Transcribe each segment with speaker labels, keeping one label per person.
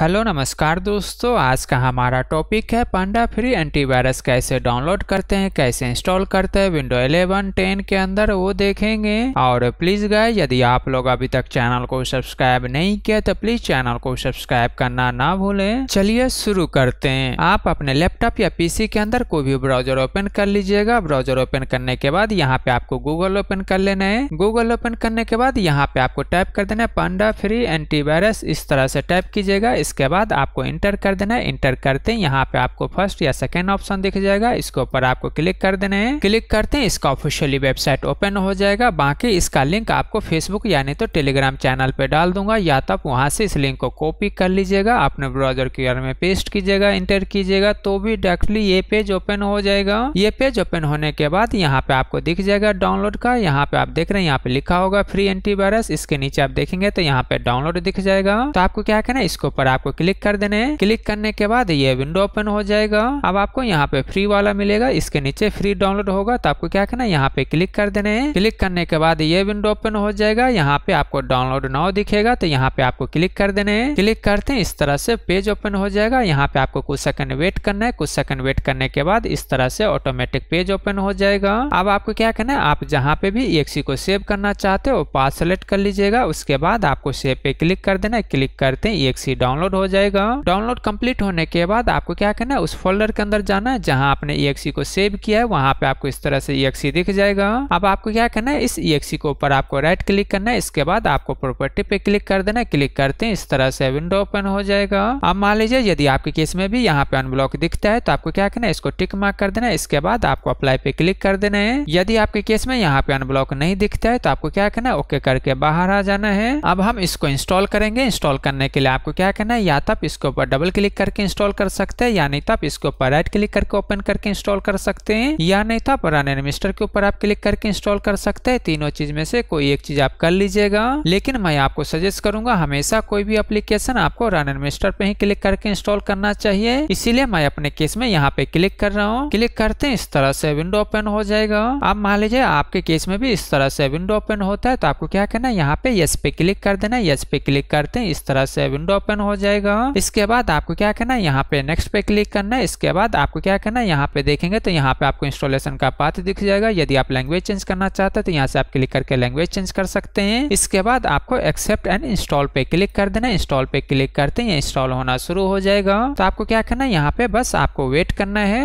Speaker 1: hello नमस्कार दोस्तों आज का हमारा टॉपिक है पांडा फ्री एंटीवायरस कैसे डाउनलोड करते हैं कैसे इंस्टॉल करते हैं विंडो 11 10 के अंदर वो देखेंगे और प्लीज गाय यदि आप लोग अभी तक चैनल को सब्सक्राइब नहीं किया तो प्लीज चैनल को सब्सक्राइब करना ना भूलें चलिए शुरू करते हैं आप अपने लैपटॉप या पीसी के अंदर कोई भी ब्राउजर ओपन कर लीजिएगा ब्राउजर ओपन करने के बाद यहाँ पे आपको गूगल ओपन कर लेना है गूगल ओपन करने के बाद यहाँ पे आपको टाइप कर देना है पांडा फ्री एंटीवायरस इस तरह से टाइप कीजिएगा इसके बाद आपको इंटर कर देना है इंटर करते हैं यहाँ पे आपको फर्स्ट या सेकेंड ऑप्शन दिख जाएगा इसके ऊपर आपको क्लिक कर देना है क्लिक करते हैं इसका ऑफिशियली वेबसाइट ओपन हो जाएगा बाकी इसका लिंक आपको फेसबुक यानी तो टेलीग्राम चैनल पे डाल दूंगा या तो आप वहां से इस लिंक को कॉपी कर लीजिएगा अपने ब्राउजर की में पेस्ट कीजिएगा इंटर कीजिएगा तो भी डायरेक्टली ये पेज ओपन हो जाएगा ये पेज ओपन होने के बाद यहाँ पे आपको दिख जाएगा डाउनलोड का यहाँ पे आप देख रहे हैं यहाँ पे लिखा होगा फ्री एंटीवायरस इसके नीचे आप देखेंगे तो यहाँ पे डाउनलोड दिख जाएगा तो आपको क्या करना है इसके ऊपर आपको क्लिक कर देने है क्लिक करने के बाद ये विंडो ओपन हो जाएगा अब आपको यहाँ पे फ्री वाला मिलेगा इसके नीचे फ्री डाउनलोड होगा तो आपको क्या करना है यहाँ पे क्लिक कर देने है क्लिक करने के बाद ये विंडो ओपन हो जाएगा यहाँ पे आपको डाउनलोड नाउ दिखेगा तो यहाँ पे आपको क्लिक कर देने है क्लिक करते हैं इस तरह से पेज ओपन हो जाएगा यहाँ पे आपको कुछ सेकंड वेट करना है कुछ सेकंड वेट करने के बाद इस तरह से ऑटोमेटिक पेज ओपन हो जाएगा अब आपको क्या करना है आप जहाँ पे भी एक्सी को सेव करना चाहते हो पास सेलेक्ट कर लीजिएगा उसके बाद आपको सेव पे क्लिक कर देना है क्लिक करते हैं एक्सी डाउनलोड डाउनलोड हो जाएगा डाउनलोड कंप्लीट होने के बाद आपको क्या करना है उस फोल्डर के अंदर जाना है जहाँ आपने ई को सेव किया है वहां पे आपको इस तरह से ई दिख जाएगा अब आपको क्या करना है इस ई को ऊपर आपको राइट क्लिक करना है इसके बाद आपको प्रॉपर्टी पे क्लिक कर देना है क्लिक करते हैं इस तरह से विंडो ओपन हो जाएगा अब मान लीजिए यदि आपके केस में भी यहाँ पे अनब्लॉक दिखता है तो आपको क्या करना है इसको टिक मार्क कर देना है इसके बाद आपको अप्लाई पे क्लिक कर देना है यदि आपके केस में यहाँ पे अनब्लॉक नहीं दिखता है तो आपको क्या करना है ओके करके बाहर आ जाना है अब हम इसको इंस्टॉल करेंगे इंस्टॉल करने के लिए आपको क्या करना है है या तो आप इसके ऊपर डबल क्लिक करके इंस्टॉल कर सकते हैं या नहीं तो आप इसके ऊपर राइट क्लिक करके ओपन करके इंस्टॉल कर सकते हैं या नहीं तो आप रन एनमिस्टर के ऊपर आप क्लिक करके इंस्टॉल कर सकते हैं तीनों चीज में से कोई एक चीज आप कर लीजिएगा लेकिन मैं आपको सजेस्ट करूंगा हमेशा कोई भी एप्लीकेशन आपको रन एनमिस्टर पे ही क्लिक करके इंस्टॉल करना चाहिए इसीलिए मैं अपने केस में यहाँ पे क्लिक कर रहा हूँ क्लिक करते हैं इस तरह से विंडो ओपन हो जाएगा आप मान लीजिए आपके केस में भी इस तरह से विंडो ओपन होता है तो आपको क्या करना है यहाँ पे यस पे क्लिक कर देना यस पे क्लिक करते हैं इस तरह से विंडो ओपन हो जाए जाएगा इसके बाद आपको क्या करना है यहाँ पे नेक्स्ट पे क्लिक करना है इसके बाद आपको क्या करना है यहाँ पे देखेंगे तो यहाँ पे आपको इंस्टॉलेशन का पाथ दिख जाएगा यदि आप लैंग्वेज चेंज करना चाहते हैं तो यहाँ से आप क्लिक करके लैंग्वेज चेंज कर सकते हैं इसके बाद आपको एक्सेप्ट एंड इंस्टॉल पे क्लिक कर देना इंस्टॉल पे क्लिक करते हैं इंस्टॉल होना शुरू हो जाएगा तो आपको क्या करना है यहाँ पे बस आपको वेट करना है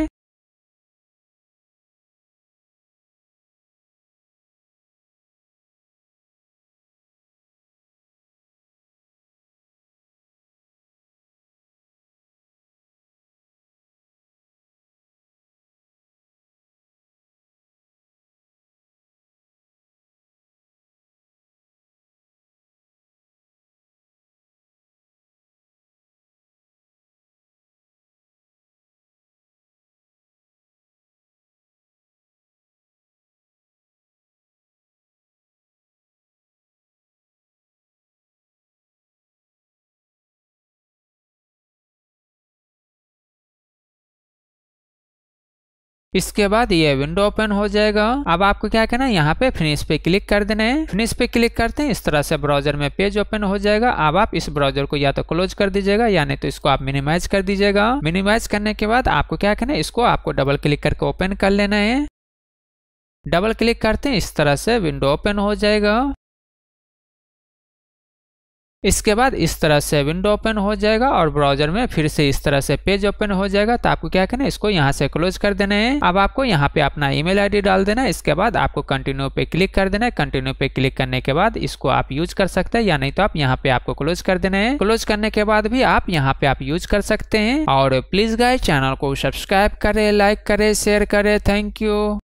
Speaker 1: इसके बाद ये विंडो ओपन हो जाएगा अब आपको क्या करना है यहाँ पे फिनिश पे क्लिक कर देना है फिनिश पे क्लिक करते हैं इस तरह से ब्राउजर में पेज ओपन हो जाएगा अब आप इस ब्राउजर को या तो क्लोज कर दीजिएगा या नहीं तो इसको आप मिनिमाइज कर दीजिएगा मिनिमाइज करने के बाद आपको क्या करना है इसको आपको डबल क्लिक करके ओपन कर लेना है डबल क्लिक करते हैं इस तरह से विंडो ओपन हो जाएगा इसके बाद इस तरह से विंडो ओपन हो जाएगा और ब्राउजर में फिर से इस तरह से पेज ओपन हो जाएगा तो आपको क्या करना है इसको यहाँ से क्लोज कर देना है अब आपको यहाँ पे अपना ईमेल आईडी डाल देना है इसके बाद आपको कंटिन्यू पे क्लिक कर देना है कंटिन्यू पे क्लिक करने के बाद इसको आप यूज कर सकते हैं या नहीं तो आप यहाँ पे आपको क्लोज कर देना है क्लोज करने के बाद भी आप यहाँ पे आप यूज कर सकते हैं और प्लीज गाय चैनल को सब्सक्राइब करे लाइक करे शेयर करे थैंक यू